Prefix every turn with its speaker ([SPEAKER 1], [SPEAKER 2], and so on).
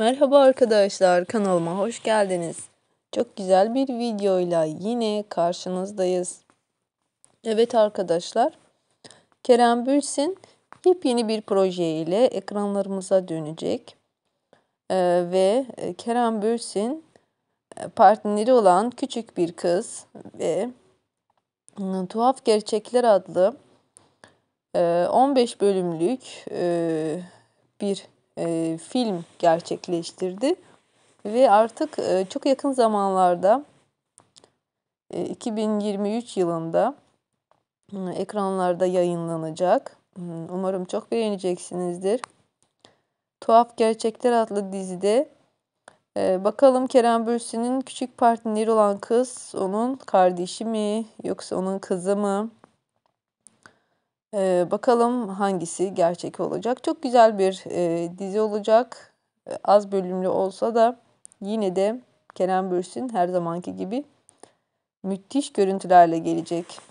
[SPEAKER 1] Merhaba arkadaşlar kanalıma hoş geldiniz. Çok güzel bir videoyla yine karşınızdayız. Evet arkadaşlar Kerem Bülsin yepyeni bir proje ile ekranlarımıza dönecek. Ee, ve e, Kerem Bülsin e, partneri olan küçük bir kız ve e, Tuhaf Gerçekler adlı 15 bölümlük bir e, film gerçekleştirdi. Ve artık e, çok yakın zamanlarda 2023 e, yılında ekranlarda yayınlanacak. Umarım çok beğeneceksinizdir. Tuhaf Gerçekler adlı dizide bakalım Kerem Bürsin'in küçük partneri olan kız onun kardeşi mi yoksa onun kızı mı? Ee, bakalım hangisi gerçek olacak. Çok güzel bir e, dizi olacak. Az bölümlü olsa da yine de Kenan Bürsin her zamanki gibi müthiş görüntülerle gelecek.